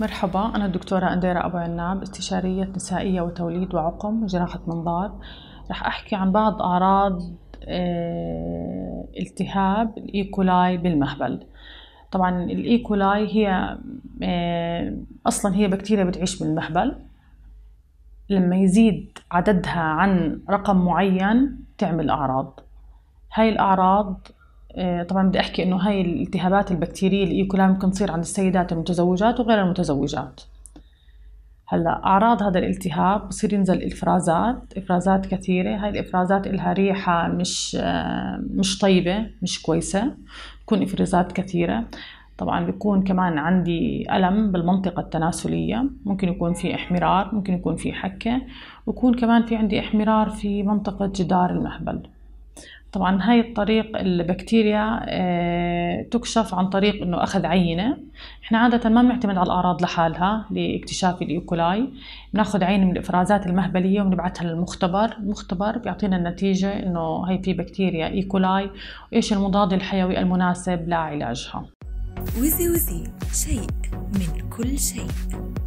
مرحبا أنا الدكتورة أنديرة أبو عناب استشارية نسائية وتوليد وعقم وجراحة منظار رح أحكي عن بعض أعراض آه، التهاب الإيكولاي بالمهبل طبعا الإيكولاي هي آه، أصلا هي بكتيريا بتعيش بالمهبل لما يزيد عددها عن رقم معين تعمل أعراض هاي الأعراض آه، طبعا بدي احكي انه هاي الالتهابات البكتيريه الايكولا ممكن تصير عند السيدات المتزوجات وغير المتزوجات هلا اعراض هذا الالتهاب بصير ينزل افرازات افرازات كثيره هاي الافرازات إلها ريحه مش آه، مش طيبه مش كويسه بكون افرازات كثيره طبعا بيكون كمان عندي ألم بالمنطقة التناسلية ممكن يكون في احمرار ممكن يكون في حكة ويكون كمان في عندي احمرار في منطقة جدار المهبل طبعا هاي الطريق البكتيريا آه، تكشف عن طريق انه اخذ عينه احنا عاده ما بنعتمد على الاعراض لحالها لاكتشاف الايكولاي بناخذ عينه من الافرازات المهبليه وبنبعثها للمختبر المختبر بيعطينا النتيجه انه هي في بكتيريا ايكولاي وايش المضاد الحيوي المناسب لعلاجها وزي وزي شيء من كل شيء